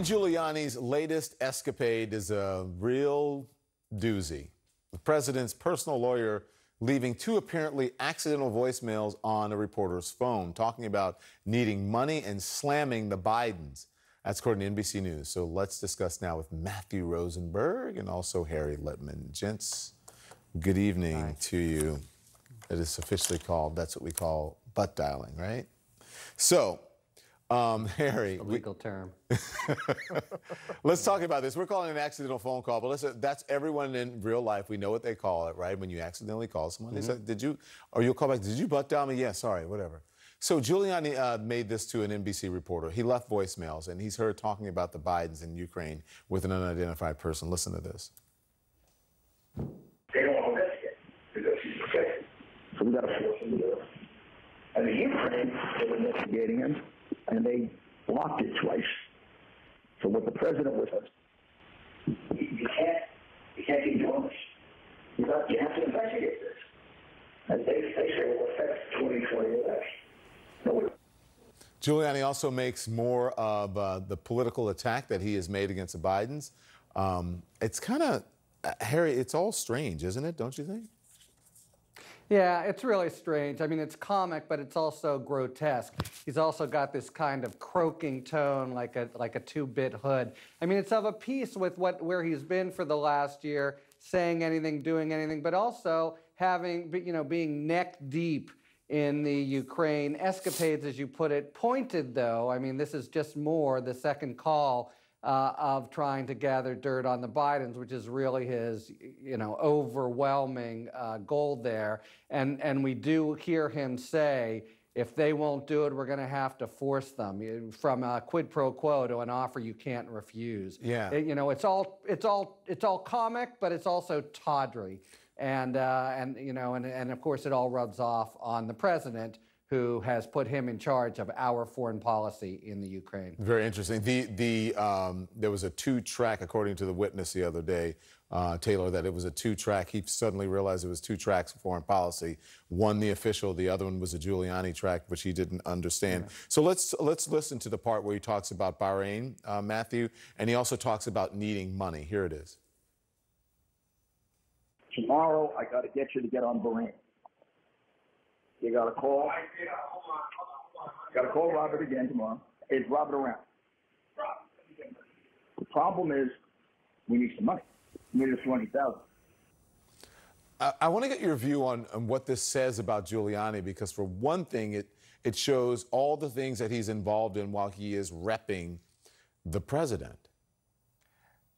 Giuliani's latest escapade is a real doozy. The president's personal lawyer leaving two apparently accidental voicemails on a reporter's phone, talking about needing money and slamming the Bidens. That's according to NBC News. So let's discuss now with Matthew Rosenberg and also Harry Littman. Gents, good evening Hi. to you. It is officially called, that's what we call butt dialing, right? So, um, Harry. a legal we, term. let's talk about this. We're calling it an accidental phone call, but listen, that's everyone in real life. We know what they call it, right? When you accidentally call someone, mm-hmm. they said, Did you, or you'll call back, Did you butt down me? Yeah, sorry, whatever. So Giuliani uh, made this to an NBC reporter. He left voicemails, and he's heard talking about the Bidens in Ukraine with an unidentified person. Listen to this. They don't want to investigate. because he's protected. So we got to force him to do it. And the Ukraine they're investigating him and they blocked it twice. So what the president was, you can't, you can't be doing You have to investigate this. And they, they say it will affect 2020 election. No, Giuliani also makes more of uh, the political attack that he has made against the Bidens. Um, it's kind of, uh, Harry, it's all strange, isn't it? Don't you think? Yeah, it's really strange. I mean, it's comic, but it's also grotesque. He's also got this kind of croaking tone, like a like a two-bit hood. I mean, it's of a piece with what where he's been for the last year, saying anything, doing anything, but also having you know being neck deep in the Ukraine escapades, as you put it. Pointed though, I mean, this is just more the second call uh, of trying to gather dirt on the Bidens, which is really his, you know, overwhelming uh, goal there. And and we do hear him say, if they won't do it, we're going to have to force them from a quid pro quo to an offer you can't refuse. Yeah, it, you know, it's all it's all it's all comic, but it's also tawdry, and uh, and you know, and and of course, it all rubs off on the president who has put him in charge of our foreign policy in the Ukraine. Very interesting. The the um, there was a two track, according to the witness the other day, uh, Taylor, that it was a two track. He suddenly realized it was two tracks of foreign policy. One the official, the other one was a Giuliani track, which he didn't understand. Yeah. So let's let's listen to the part where he talks about Bahrain, uh, Matthew, and he also talks about needing money. Here it is. Tomorrow, I got to get you to get on Bahrain. You got to call. Got to call Robert again tomorrow. It's Robert around. The problem is, we need some money. We need twenty thousand. I, I want to get your view on, on what this says about Giuliani because, for one thing, it it shows all the things that he's involved in while he is repping the president.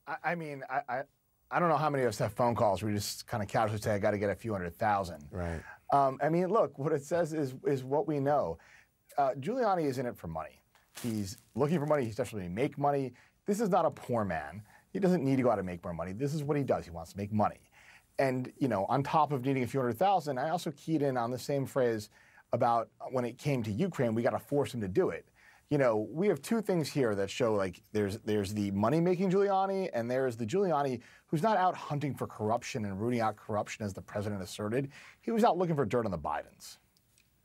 I, I mean, I, I I don't know how many of us have phone calls. where We just kind of casually say, "I got to get a few hundred thousand. Right. Um, I mean, look, what it says is, is what we know. Uh, Giuliani is in it for money. He's looking for money. He's desperately to make money. This is not a poor man. He doesn't need to go out and make more money. This is what he does. He wants to make money. And, you know, on top of needing a few hundred thousand, I also keyed in on the same phrase about when it came to Ukraine, we got to force him to do it you know, we have two things here that show like there's there's the money making Giuliani and there's the Giuliani who's not out hunting for corruption and rooting out corruption as the president asserted. He was out looking for dirt on the Bidens.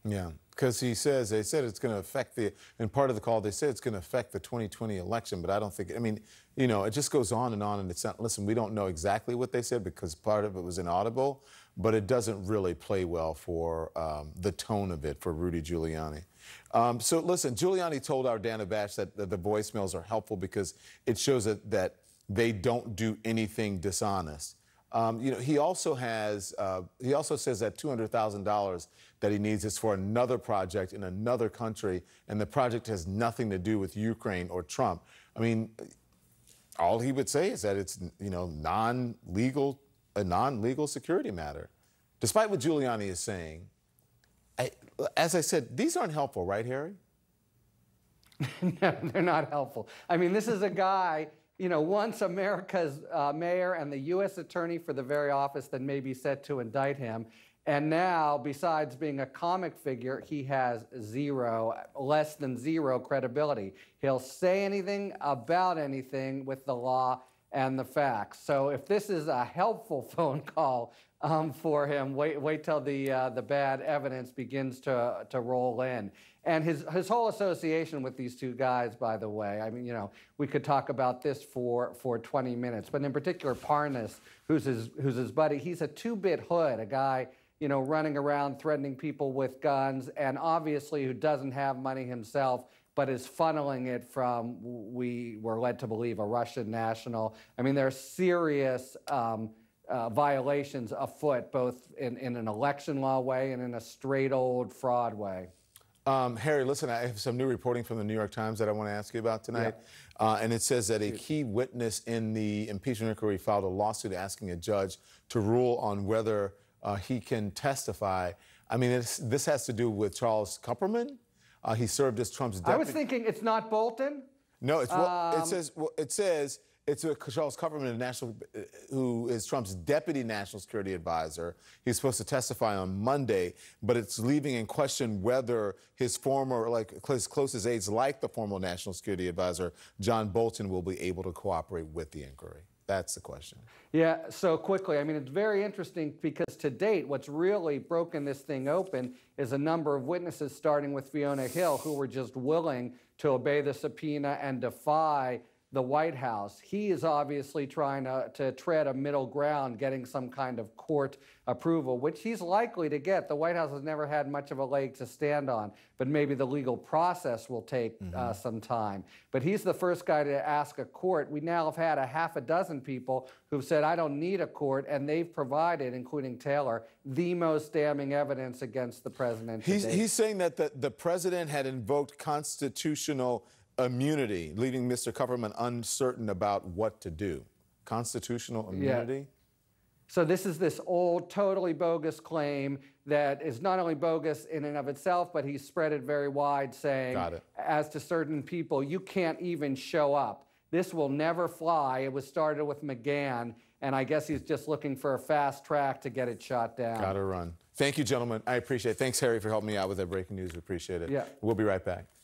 Yeah, because he says they said it's going to affect the and part of the call they said it's going to affect the 2020 election, but I don't think I mean you know it just goes on and on and it's not, listen we don't know exactly what they said because part of it was inaudible, but it doesn't really play well for um, the tone of it for Rudy Giuliani. Um, so listen, Giuliani told our Dana Bash that, that the voicemails are helpful because it shows that, that they don't do anything dishonest. Um, you know, he also has, uh, he also says that $200,000 that he needs is for another project in another country, and the project has nothing to do with Ukraine or Trump. I mean, all he would say is that it's, you know, non-legal, a non-legal security matter. Despite what Giuliani is saying, I, as I said, these aren't helpful, right, Harry? no, they're not helpful. I mean, this is a guy, you know, once America's uh, mayor and the U.S. attorney for the very office that may be set to indict him. And now, besides being a comic figure, he has zero, less than zero credibility. He'll say anything about anything with the law and the facts. So if this is a helpful phone call um, for him, wait wait till the uh, the bad evidence begins to to roll in. And his his whole association with these two guys, by the way, I mean you know we could talk about this for for 20 minutes, but in particular Parnas, who's his who's his buddy, he's a two-bit hood, a guy you know running around threatening people with guns, and obviously who doesn't have money himself but is funneling it from, we were led to believe, a Russian national. I mean, there are serious um, uh, violations afoot, both in, in an election law way and in a straight old fraud way. Um, Harry, listen, I have some new reporting from the New York Times that I want to ask you about tonight. Yeah. Uh, and it says that a key witness in the impeachment inquiry filed a lawsuit asking a judge to rule on whether uh, he can testify. I mean, this has to do with Charles Kupperman? Uh, he served as Trump's deputy. I was thinking it's not Bolton. No, it's well, um, it says well, it says it's Charles Coverman, the national, uh, who is Trump's deputy national security advisor. He's supposed to testify on Monday, but it's leaving in question whether his former, like his closest aides, like the former national security advisor John Bolton, will be able to cooperate with the inquiry. That's the question. Yeah, so quickly, I mean, it's very interesting because to date, what's really broken this thing open is a number of witnesses, starting with Fiona Hill, who were just willing to obey the subpoena and defy the White House. He is obviously trying to, to, tread a middle ground, getting some kind of court approval, which he's likely to get. The White House has never had much of a leg to stand on, but maybe the legal process will take uh, mm-hmm. uh, some time. But he's the first guy to ask a court. We now have had a half a dozen people who've said, I don't need a court, and they've provided, including Taylor, the most damning evidence against the president. He's, he's saying that the, the president had invoked constitutional immunity, leaving Mr. Coverman uncertain about what to do. Constitutional immunity? Yeah. So this is this old, totally bogus claim that is not only bogus in and of itself, but he's spread it very wide, saying, as to certain people, you can't even show up. This will never fly. It was started with McGahn, and I guess he's just looking for a fast track to get it shot down. Gotta run. Thank you, gentlemen. I appreciate it. Thanks, Harry, for helping me out with that breaking news. We appreciate it. Yeah. We'll be right back.